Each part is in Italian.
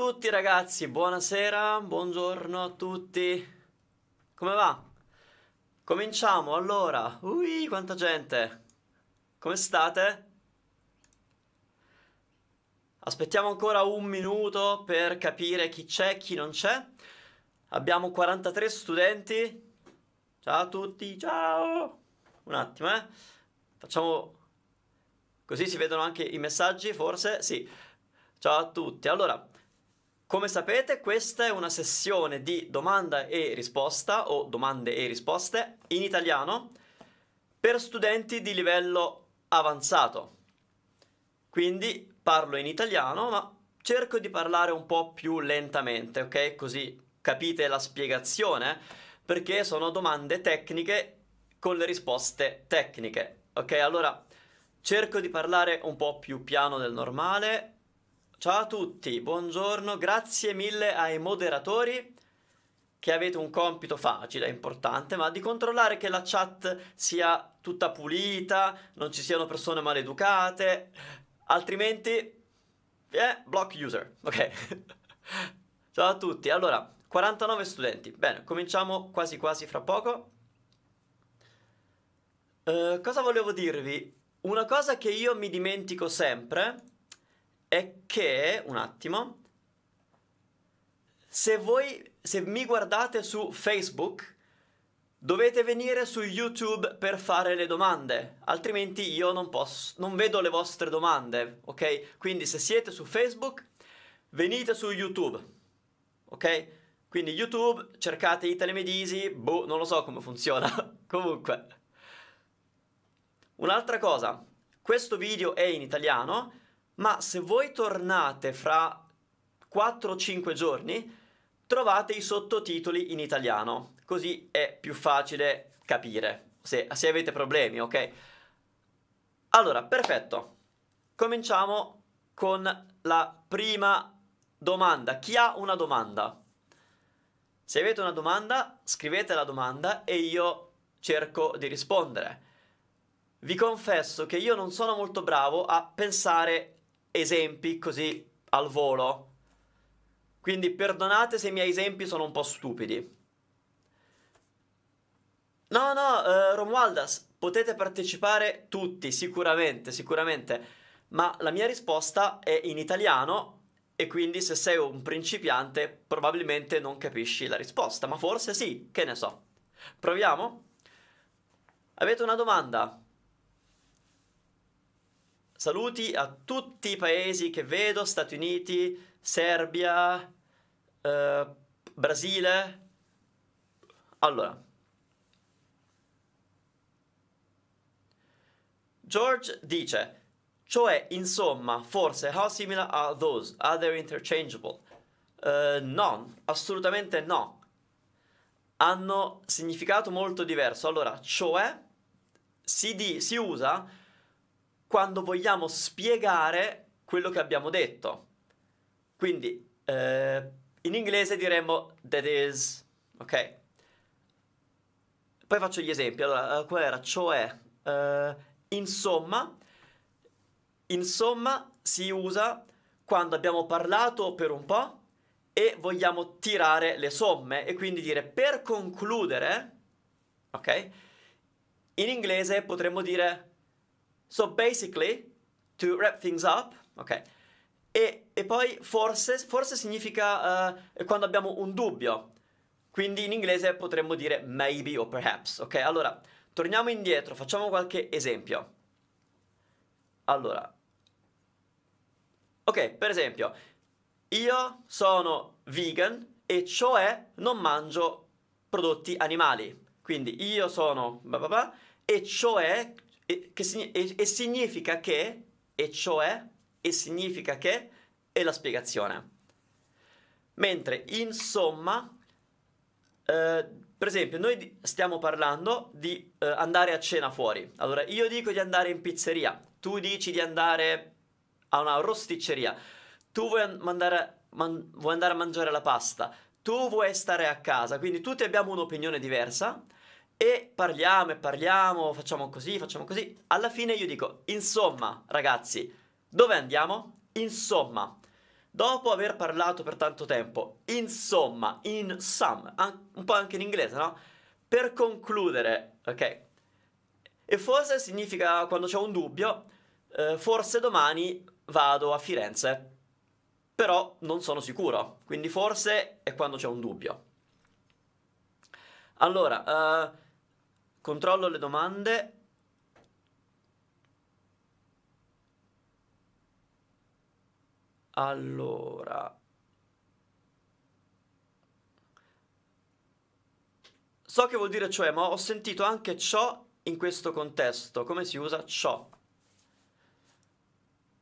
tutti ragazzi, buonasera, buongiorno a tutti. Come va? Cominciamo allora. Ui, quanta gente. Come state? Aspettiamo ancora un minuto per capire chi c'è e chi non c'è. Abbiamo 43 studenti. Ciao a tutti, ciao. Un attimo, eh. Facciamo così si vedono anche i messaggi, forse? Sì. Ciao a tutti. Allora, come sapete, questa è una sessione di domanda e risposta o domande e risposte in italiano per studenti di livello avanzato. Quindi parlo in italiano, ma cerco di parlare un po' più lentamente, ok? Così capite la spiegazione, perché sono domande tecniche con le risposte tecniche. Ok, allora cerco di parlare un po' più piano del normale Ciao a tutti, buongiorno, grazie mille ai moderatori che avete un compito facile, importante, ma di controllare che la chat sia tutta pulita, non ci siano persone maleducate, altrimenti eh, block user, ok? Ciao a tutti, allora, 49 studenti, bene, cominciamo quasi quasi fra poco. Eh, cosa volevo dirvi? Una cosa che io mi dimentico sempre è che, un attimo, se voi, se mi guardate su Facebook, dovete venire su YouTube per fare le domande, altrimenti io non posso, non vedo le vostre domande, ok? Quindi se siete su Facebook, venite su YouTube, ok? Quindi YouTube, cercate Itale Medisi, boh, non lo so come funziona, comunque. Un'altra cosa, questo video è in italiano, ma se voi tornate fra 4-5 giorni, trovate i sottotitoli in italiano, così è più facile capire se, se avete problemi, ok? Allora, perfetto. Cominciamo con la prima domanda. Chi ha una domanda? Se avete una domanda, scrivete la domanda e io cerco di rispondere. Vi confesso che io non sono molto bravo a pensare esempi così al volo. Quindi perdonate se i miei esempi sono un po' stupidi. No, no, eh, Romualdas, potete partecipare tutti, sicuramente, sicuramente. Ma la mia risposta è in italiano e quindi se sei un principiante probabilmente non capisci la risposta, ma forse sì, che ne so. Proviamo? Avete una domanda? Saluti a tutti i paesi che vedo, Stati Uniti, Serbia, eh, Brasile. Allora. George dice, cioè, insomma, forse, how similar are those? Are they interchangeable? Uh, no, assolutamente no. Hanno significato molto diverso. Allora, cioè, si, di, si usa quando vogliamo spiegare quello che abbiamo detto. Quindi eh, in inglese diremmo that is, ok? Poi faccio gli esempi. Allora, eh, qual era? Cioè, eh, insomma, insomma si usa quando abbiamo parlato per un po' e vogliamo tirare le somme e quindi dire per concludere, ok? In inglese potremmo dire So basically, to wrap things up, ok. E, e poi forse, forse significa uh, quando abbiamo un dubbio. Quindi in inglese potremmo dire maybe o perhaps, ok? Allora, torniamo indietro, facciamo qualche esempio. Allora, ok, per esempio, io sono vegan e cioè non mangio prodotti animali. Quindi io sono blah blah blah, e cioè e, che, e, e significa che, e cioè, e significa che è la spiegazione. Mentre insomma, eh, per esempio, noi stiamo parlando di eh, andare a cena fuori. Allora, io dico di andare in pizzeria, tu dici di andare a una rosticceria, tu vuoi, mandare, man, vuoi andare a mangiare la pasta, tu vuoi stare a casa, quindi tutti abbiamo un'opinione diversa e parliamo e parliamo, facciamo così, facciamo così. Alla fine io dico, insomma, ragazzi, dove andiamo? Insomma, dopo aver parlato per tanto tempo, insomma, in sum, un po' anche in inglese, no? Per concludere, ok? E forse significa, quando c'è un dubbio, eh, forse domani vado a Firenze, però non sono sicuro, quindi forse è quando c'è un dubbio. Allora, uh, Controllo le domande. Allora. So che vuol dire cioè, ma ho sentito anche ciò in questo contesto. Come si usa ciò?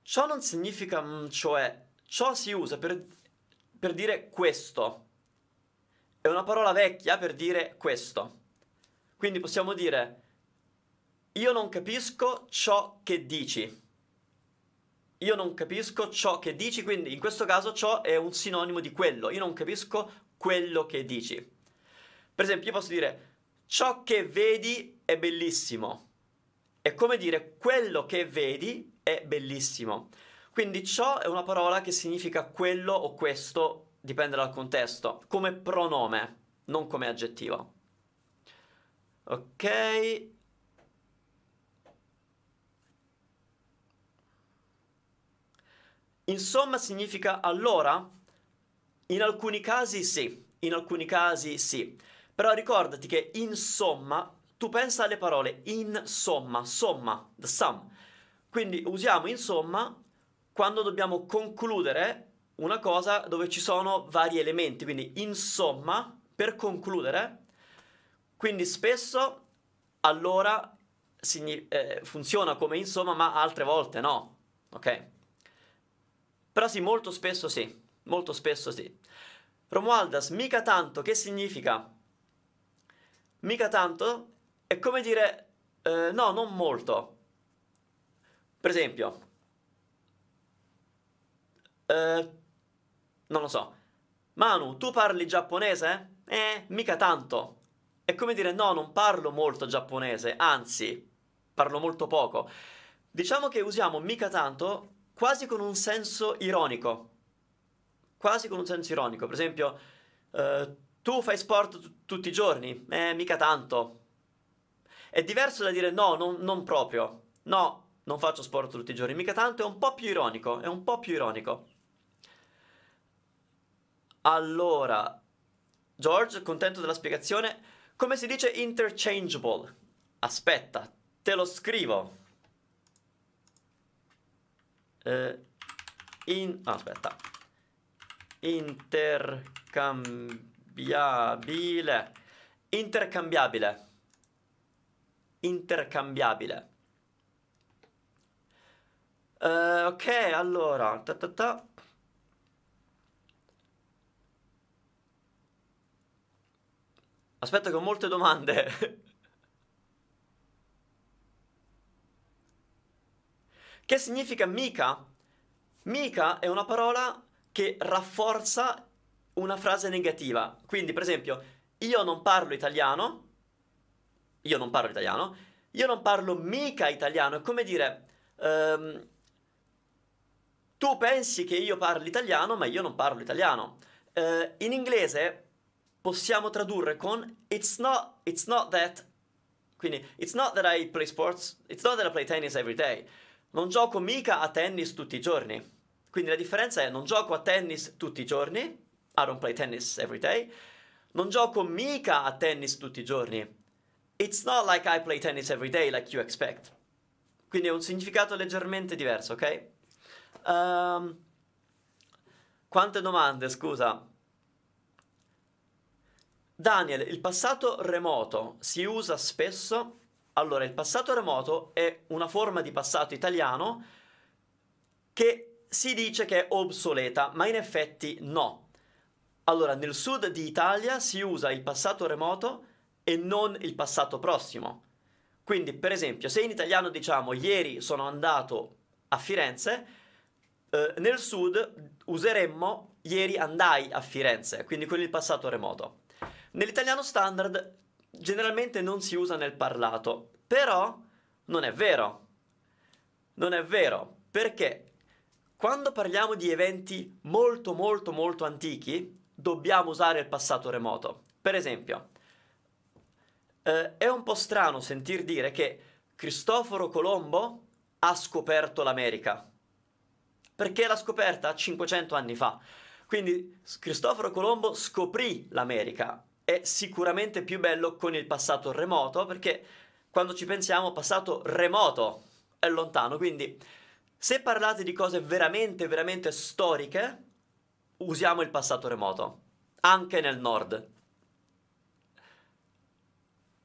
Ciò non significa mh, mm, cioè. Ciò si usa per, per dire questo. È una parola vecchia per dire questo. Quindi possiamo dire, io non capisco ciò che dici. Io non capisco ciò che dici, quindi in questo caso ciò è un sinonimo di quello. Io non capisco quello che dici. Per esempio, io posso dire, ciò che vedi è bellissimo. È come dire, quello che vedi è bellissimo. Quindi ciò è una parola che significa quello o questo, dipende dal contesto, come pronome, non come aggettivo ok insomma significa allora in alcuni casi sì in alcuni casi sì però ricordati che insomma tu pensa alle parole insomma somma the sum quindi usiamo insomma quando dobbiamo concludere una cosa dove ci sono vari elementi quindi insomma per concludere quindi spesso allora signi- eh, funziona come insomma, ma altre volte no. Ok? Però sì, molto spesso sì, molto spesso sì. Romualdas, mica tanto, che significa? Mica tanto è come dire eh, no, non molto. Per esempio, eh, non lo so, Manu, tu parli giapponese? Eh, mica tanto. È come dire no, non parlo molto giapponese, anzi, parlo molto poco. Diciamo che usiamo mica tanto quasi con un senso ironico. Quasi con un senso ironico. Per esempio, eh, tu fai sport t- tutti i giorni, eh, mica tanto. È diverso da dire no, non, non proprio. No, non faccio sport tutti i giorni, mica tanto, è un po' più ironico, è un po' più ironico. Allora, George, contento della spiegazione? Come si dice interchangeable? Aspetta, te lo scrivo. Eh, in, aspetta. Intercambiabile. Intercambiabile. Intercambiabile. Uh, ok, allora. Ta ta ta. Aspetta che ho molte domande. che significa mica? Mica è una parola che rafforza una frase negativa. Quindi, per esempio, io non parlo italiano. Io non parlo italiano. Io non parlo mica italiano. È come dire... Um, tu pensi che io parli italiano, ma io non parlo italiano. Uh, in inglese possiamo tradurre con it's not, it's not that, quindi it's not that I play sports, it's not that I play tennis every day. Non gioco mica a tennis tutti i giorni. Quindi la differenza è non gioco a tennis tutti i giorni, I don't play tennis every day. Non gioco mica a tennis tutti i giorni. It's not like I play tennis every day like you expect. Quindi è un significato leggermente diverso, ok? Um, quante domande, scusa. Daniel, il passato remoto si usa spesso. Allora, il passato remoto è una forma di passato italiano che si dice che è obsoleta, ma in effetti no. Allora, nel sud di Italia si usa il passato remoto e non il passato prossimo. Quindi, per esempio, se in italiano diciamo ieri sono andato a Firenze, eh, nel sud useremmo ieri andai a Firenze, quindi con il passato remoto. Nell'italiano standard generalmente non si usa nel parlato, però non è vero. Non è vero, perché quando parliamo di eventi molto molto molto antichi, dobbiamo usare il passato remoto. Per esempio, eh, è un po' strano sentir dire che Cristoforo Colombo ha scoperto l'America. Perché l'ha scoperta 500 anni fa. Quindi Cristoforo Colombo scoprì l'America, è sicuramente più bello con il passato remoto perché quando ci pensiamo passato remoto è lontano, quindi se parlate di cose veramente, veramente storiche, usiamo il passato remoto, anche nel nord.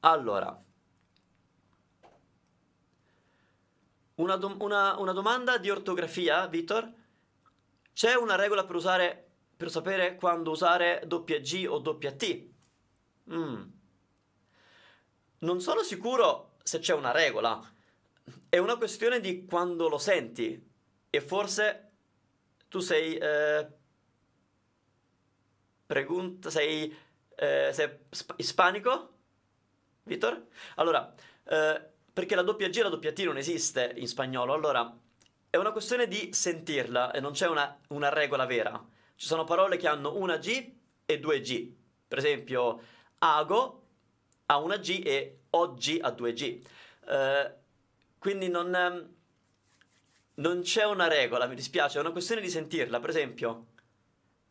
Allora, una, do- una, una domanda di ortografia, Vitor. C'è una regola per usare, per sapere quando usare doppia G o doppia T? Mm. Non sono sicuro se c'è una regola. È una questione di quando lo senti. E forse tu sei... Eh, pregunta, sei... Eh, sei sp- ispanico? Vitor? Allora, eh, perché la doppia G e la doppia T non esiste in spagnolo, allora è una questione di sentirla e non c'è una, una regola vera. Ci sono parole che hanno una G e due G. Per esempio, ago ha una G e oggi ha due G. Eh, quindi non, ehm, non, c'è una regola, mi dispiace, è una questione di sentirla. Per esempio,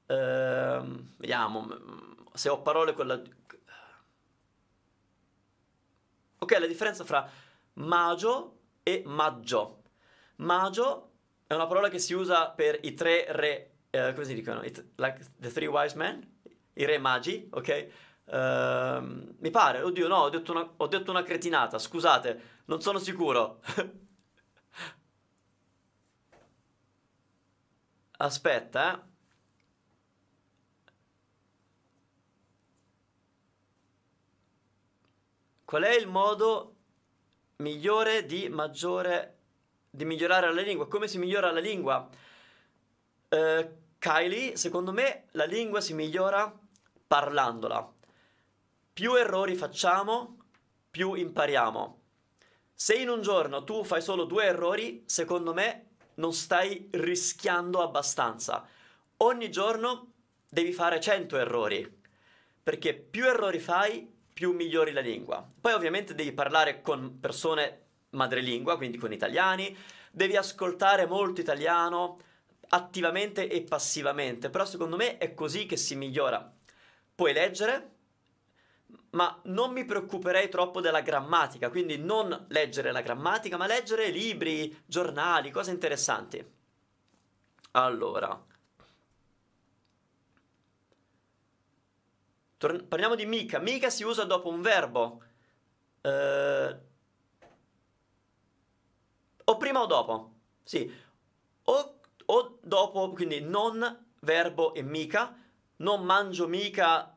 eh, vediamo se ho parole con la... Eh. Ok, la differenza fra maggio e maggio. Maggio è una parola che si usa per i tre re, eh, come si dicono? It, like the three wise men, i re magi, ok? Ehm, mi pare, oddio no, ho detto, una, ho detto una cretinata, scusate, non sono sicuro. Aspetta, eh. Qual è il modo migliore di maggiore di migliorare la lingua? Come si migliora la lingua? Uh, Kylie, secondo me la lingua si migliora parlandola. Più errori facciamo, più impariamo. Se in un giorno tu fai solo due errori, secondo me non stai rischiando abbastanza. Ogni giorno devi fare 100 errori, perché più errori fai, più migliori la lingua. Poi ovviamente devi parlare con persone madrelingua, quindi con italiani, devi ascoltare molto italiano, attivamente e passivamente, però secondo me è così che si migliora. Puoi leggere, ma non mi preoccuperei troppo della grammatica, quindi non leggere la grammatica, ma leggere libri, giornali, cose interessanti. Allora, Torn- parliamo di mica. Mica si usa dopo un verbo. Eh... O prima o dopo. Sì. O, o dopo, quindi non verbo e mica. Non mangio mica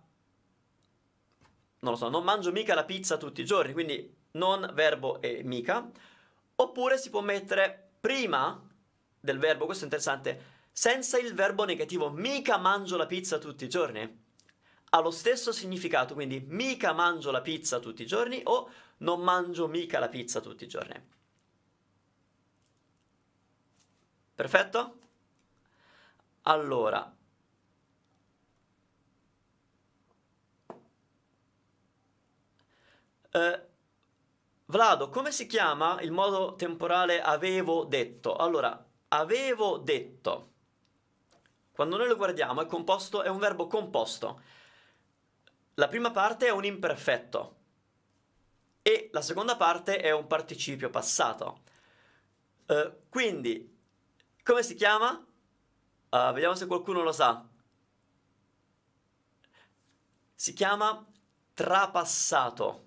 non lo so, non mangio mica la pizza tutti i giorni, quindi non verbo e mica. Oppure si può mettere prima del verbo, questo è interessante, senza il verbo negativo, mica mangio la pizza tutti i giorni. Ha lo stesso significato, quindi mica mangio la pizza tutti i giorni o non mangio mica la pizza tutti i giorni. Perfetto? Allora, Eh, Vlado, come si chiama il modo temporale avevo detto? Allora, avevo detto. Quando noi lo guardiamo è composto, è un verbo composto. La prima parte è un imperfetto e la seconda parte è un participio passato. Uh, quindi, come si chiama? Uh, vediamo se qualcuno lo sa. Si chiama trapassato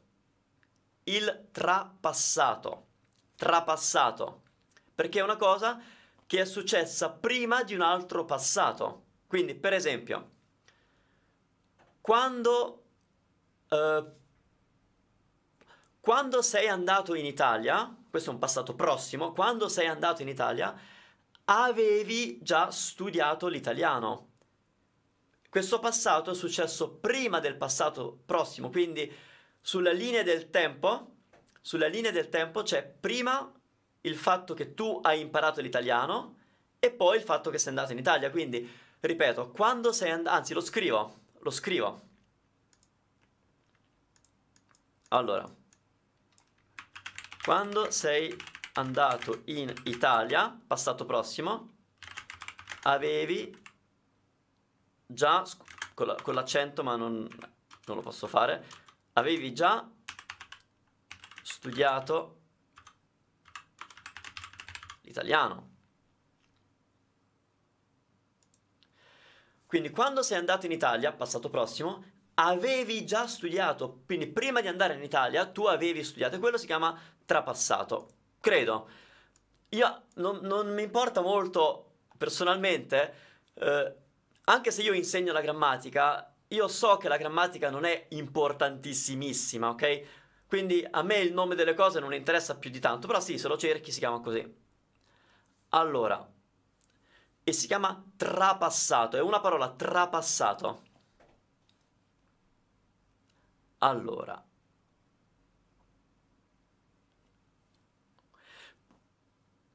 il trapassato. Trapassato. Perché è una cosa che è successa prima di un altro passato. Quindi, per esempio, quando, eh, quando sei andato in Italia, questo è un passato prossimo, quando sei andato in Italia, avevi già studiato l'italiano. Questo passato è successo prima del passato prossimo, quindi sulla linea del tempo, sulla linea del tempo c'è prima il fatto che tu hai imparato l'italiano e poi il fatto che sei andato in Italia. Quindi, ripeto, quando sei andato, anzi lo scrivo, lo scrivo. Allora, quando sei andato in Italia, passato prossimo, avevi già con l'accento, ma non, non lo posso fare, avevi già studiato l'italiano. Quindi quando sei andato in Italia, passato prossimo, avevi già studiato, quindi prima di andare in Italia tu avevi studiato e quello si chiama trapassato, credo. Io non, non mi importa molto personalmente, eh, anche se io insegno la grammatica, io so che la grammatica non è importantissimissima, ok? Quindi a me il nome delle cose non interessa più di tanto, però sì, se lo cerchi si chiama così. Allora, e si chiama trapassato, è una parola trapassato. Allora,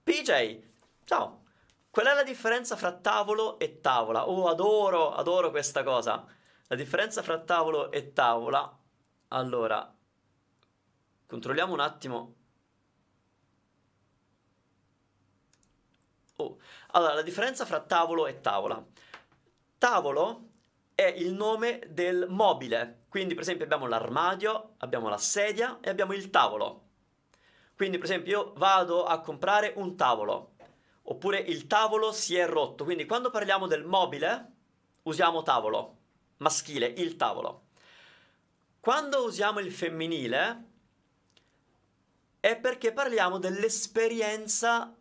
PJ, ciao, qual è la differenza fra tavolo e tavola? Oh, adoro, adoro questa cosa. La differenza fra tavolo e tavola, allora, controlliamo un attimo. Oh. Allora, la differenza fra tavolo e tavola. Tavolo è il nome del mobile, quindi per esempio abbiamo l'armadio, abbiamo la sedia e abbiamo il tavolo. Quindi per esempio io vado a comprare un tavolo, oppure il tavolo si è rotto, quindi quando parliamo del mobile usiamo tavolo maschile, il tavolo. Quando usiamo il femminile è perché parliamo dell'esperienza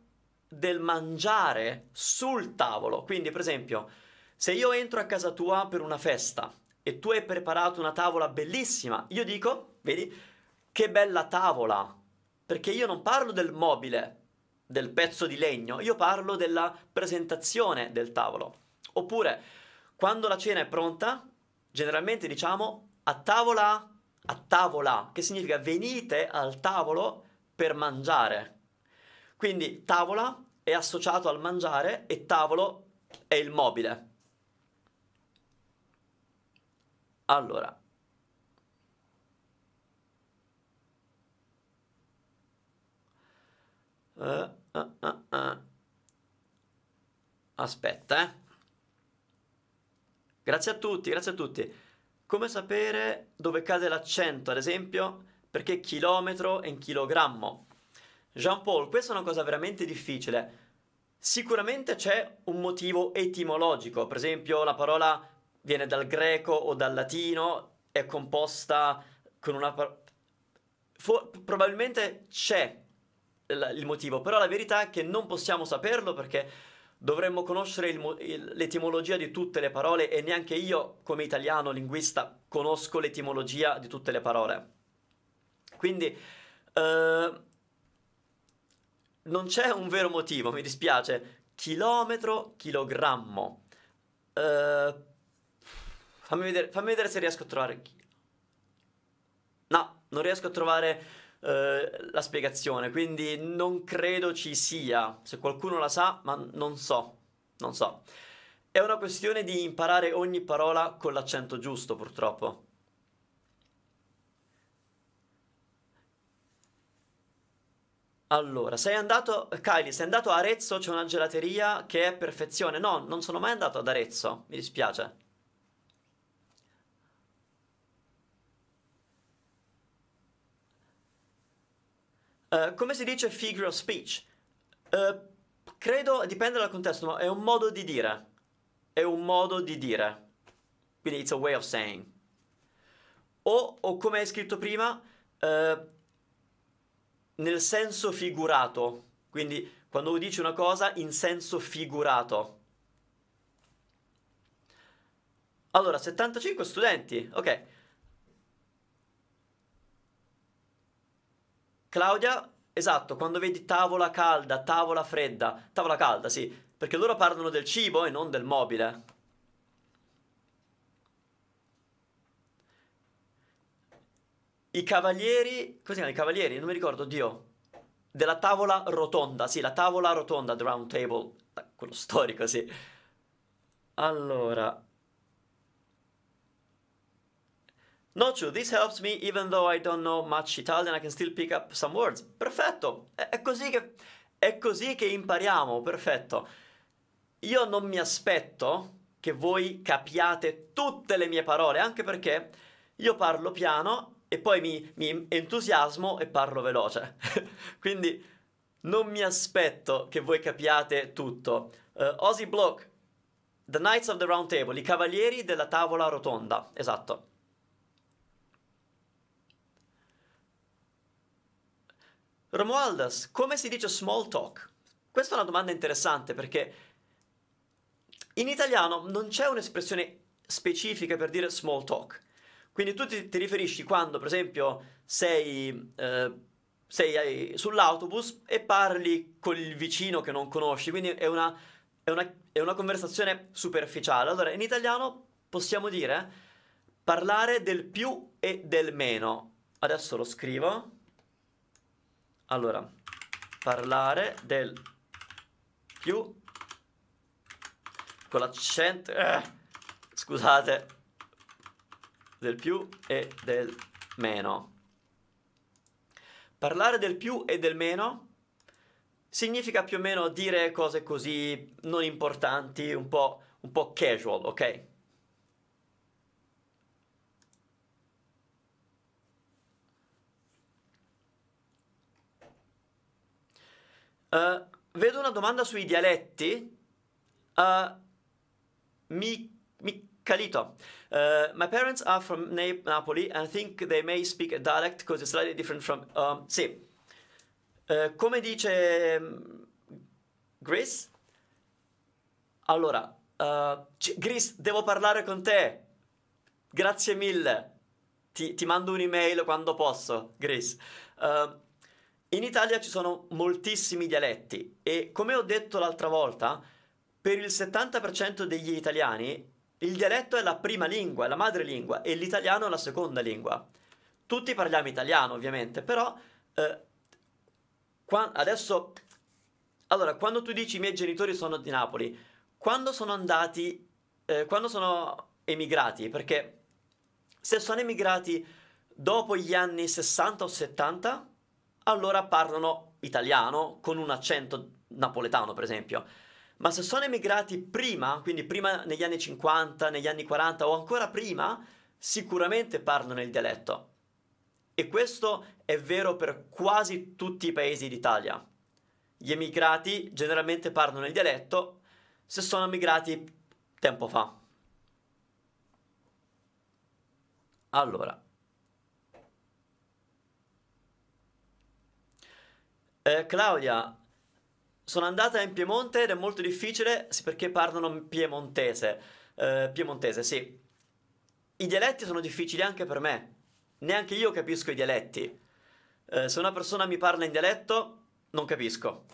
del mangiare sul tavolo. Quindi, per esempio, se io entro a casa tua per una festa e tu hai preparato una tavola bellissima, io dico, vedi, che bella tavola, perché io non parlo del mobile, del pezzo di legno, io parlo della presentazione del tavolo. Oppure, quando la cena è pronta, generalmente diciamo a tavola, a tavola, che significa venite al tavolo per mangiare. Quindi tavola è associato al mangiare e tavolo è il mobile. Allora. Uh, uh, uh, Aspetta, eh. Grazie a tutti, grazie a tutti. Come sapere dove cade l'accento, ad esempio? Perché chilometro è in chilogrammo. Jean Paul, questa è una cosa veramente difficile. Sicuramente c'è un motivo etimologico, per esempio la parola viene dal greco o dal latino, è composta con una... parola... For- probabilmente c'è il motivo, però la verità è che non possiamo saperlo perché dovremmo conoscere il, il, l'etimologia di tutte le parole e neanche io, come italiano linguista, conosco l'etimologia di tutte le parole. Quindi eh, non c'è un vero motivo, mi dispiace. Chilometro, chilogrammo. Eh, fammi, vedere, fammi vedere se riesco a trovare... No, non riesco a trovare eh, la spiegazione, quindi non credo ci sia, se qualcuno la sa, ma non so, non so. È una questione di imparare ogni parola con l'accento giusto, purtroppo. Allora, sei andato, Kylie, sei andato a Arezzo, c'è una gelateria che è perfezione. No, non sono mai andato ad Arezzo, mi dispiace. Eh, come si dice figure of speech? Uh, credo, dipende dal contesto, ma è un modo di dire. È un modo di dire. Quindi it's a way of saying. O, o come hai scritto prima, uh, nel senso figurato. Quindi quando dici una cosa in senso figurato. Allora, 75 studenti, ok. Claudia, esatto, quando vedi tavola calda, tavola fredda, tavola calda, sì, perché loro parlano del cibo e non del mobile. I cavalieri, così chiamano i cavalieri, non mi ricordo, Dio, della tavola rotonda, sì, la tavola rotonda, the round table, quello storico, sì. Allora, Not true, this helps me even though I don't know much Italian, I can still pick up some words. Perfetto, è, è, così, che, è così che impariamo, perfetto. Io non mi aspetto che voi capiate tutte le mie parole, anche perché io parlo piano e poi mi, mi entusiasmo e parlo veloce. Quindi non mi aspetto che voi capiate tutto. Uh, Ozzy Block, The Knights of the Round Table, i cavalieri della tavola rotonda, esatto. Romualdas, come si dice small talk? Questa è una domanda interessante perché in italiano non c'è un'espressione specifica per dire small talk. Quindi tu ti, ti riferisci quando, per esempio, sei, eh, sei, sull'autobus e parli con il vicino che non conosci, quindi è una, è, una, è una conversazione superficiale. Allora, in italiano possiamo dire eh, parlare del più e del meno. Adesso lo scrivo. Allora, parlare del più con l'accento... Eh, scusate. Del più e del meno. Parlare del più e del meno significa più o meno dire cose così non importanti, un po', un po casual, ok? Eh, vedo una domanda sui dialetti. Uh, mi, mi Calito, uh, my parents are from Nap- Napoli and think they may speak a dialect because it's slightly different from... Um, sì, uh, come dice um, Grace? Allora, uh, c- Grace, devo parlare con te. Grazie mille. Ti, ti mando un'email quando posso, Grace. Uh, in Italia ci sono moltissimi dialetti e come ho detto l'altra volta, per il 70% degli italiani il dialetto è la prima lingua, la madrelingua e l'italiano è la seconda lingua. Tutti parliamo italiano ovviamente, però eh, qua, adesso... Allora, quando tu dici i miei genitori sono di Napoli, quando sono andati, eh, quando sono emigrati, perché se sono emigrati dopo gli anni 60 o 70, allora parlano italiano con un accento napoletano, per esempio. Ma se sono emigrati prima, quindi prima negli anni 50, negli anni 40 o ancora prima, sicuramente parlano il dialetto. E questo è vero per quasi tutti i paesi d'Italia. Gli emigrati generalmente parlano il dialetto se sono emigrati tempo fa. Allora, Eh, Claudia, sono andata in Piemonte ed è molto difficile perché parlano piemontese. Eh, piemontese, sì. I dialetti sono difficili anche per me. Neanche io capisco i dialetti. Eh, se una persona mi parla in dialetto, non capisco.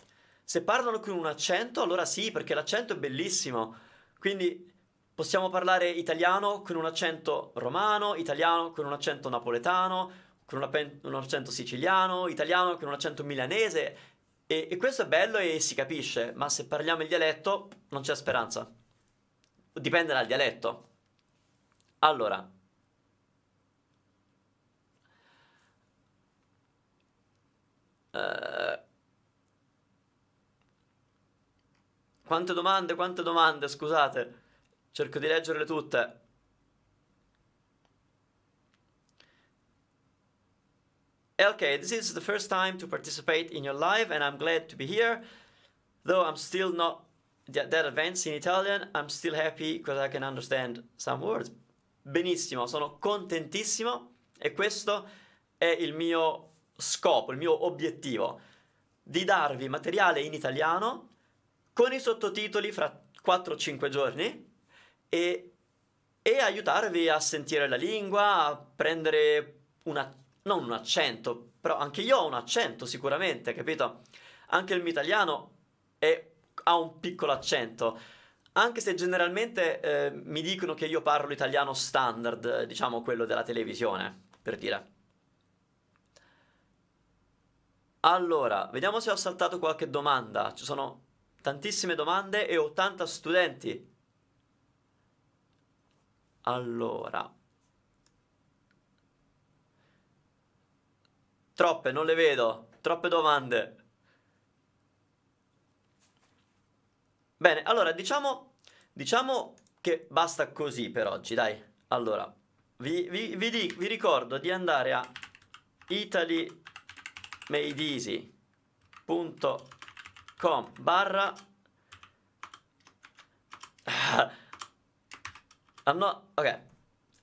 Se parlano con un accento, allora sì, perché l'accento è bellissimo. Quindi possiamo parlare italiano con un accento romano, italiano con un accento napoletano, con un, un accento siciliano, italiano, con un accento milanese e, e questo è bello e si capisce, ma se parliamo il dialetto non c'è speranza. Dipende dal dialetto. Allora, eh, quante domande, quante domande, scusate. Cerco di leggerle tutte. LK, this is the first time to participate in your live and I'm glad to be here. Though I'm still not that, that advanced in Italian, I'm still happy because I can understand some words. Benissimo, sono contentissimo e questo è il mio scopo, il mio obiettivo, di darvi materiale in italiano con i sottotitoli fra 4-5 giorni e, e aiutarvi a sentire la lingua, a prendere una non un accento, però anche io ho un accento sicuramente, capito? Anche il mio italiano è, ha un piccolo accento, anche se generalmente eh, mi dicono che io parlo italiano standard, diciamo quello della televisione, per dire. Allora, vediamo se ho saltato qualche domanda. Ci sono tantissime domande e 80 studenti. Allora, Troppe, non le vedo. Troppe domande. Bene, allora diciamo, diciamo che basta così per oggi, dai. Allora, vi, vi, vi, di, vi ricordo di andare a italymadeeasy.com barra ah, no, ok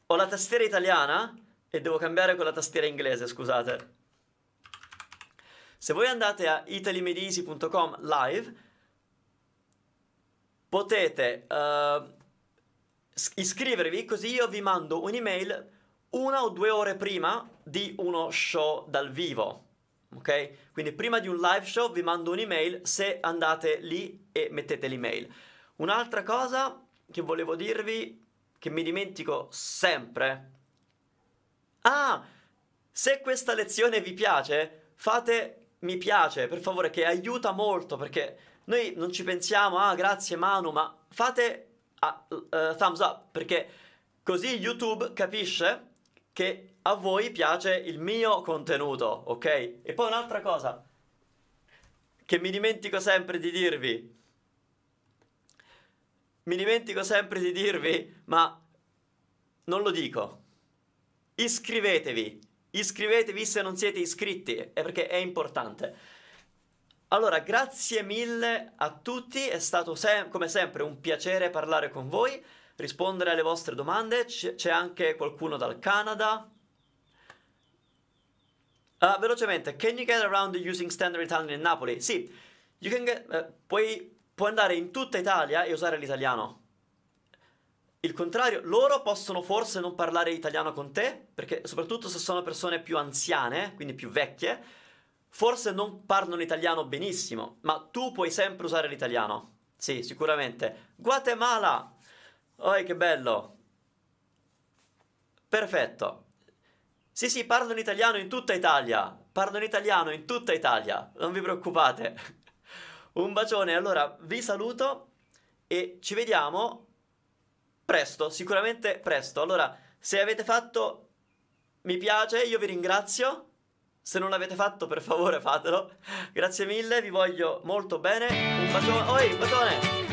ho la tastiera italiana e devo cambiare con la tastiera inglese scusate se voi andate a italymedeasy.com live, potete uh, iscrivervi così io vi mando un'email una o due ore prima di uno show dal vivo. Ok? Quindi prima di un live show vi mando un'email se andate lì e mettete l'email. Un'altra cosa che volevo dirvi, che mi dimentico sempre. Ah, se questa lezione vi piace, fate mi piace, per favore, che aiuta molto perché noi non ci pensiamo, ah grazie Manu, ma fate a, uh, thumbs up perché così YouTube capisce che a voi piace il mio contenuto, ok? E poi un'altra cosa che mi dimentico sempre di dirvi. Mi dimentico sempre di dirvi, ma non lo dico. Iscrivetevi Iscrivetevi se non siete iscritti, è perché è importante. Allora, grazie mille a tutti, è stato sem- come sempre un piacere parlare con voi, rispondere alle vostre domande, C- c'è anche qualcuno dal Canada. Uh, velocemente, can you get around using standard Italian in Napoli? Sì, get, uh, puoi, puoi andare in tutta Italia e usare l'italiano il contrario, loro possono forse non parlare italiano con te, perché soprattutto se sono persone più anziane, quindi più vecchie, forse non parlano l'italiano benissimo, ma tu puoi sempre usare l'italiano. Sì, sicuramente. Guatemala! Oh, che bello! Perfetto. Sì, sì, parlano italiano in tutta Italia. Parlano italiano in tutta Italia. Non vi preoccupate. Un bacione, allora vi saluto e ci vediamo presto, sicuramente presto. Allora, se avete fatto mi piace, io vi ringrazio. Se non l'avete fatto, per favore fatelo. Grazie mille, vi voglio molto bene. Un bacione. Oi, bacione!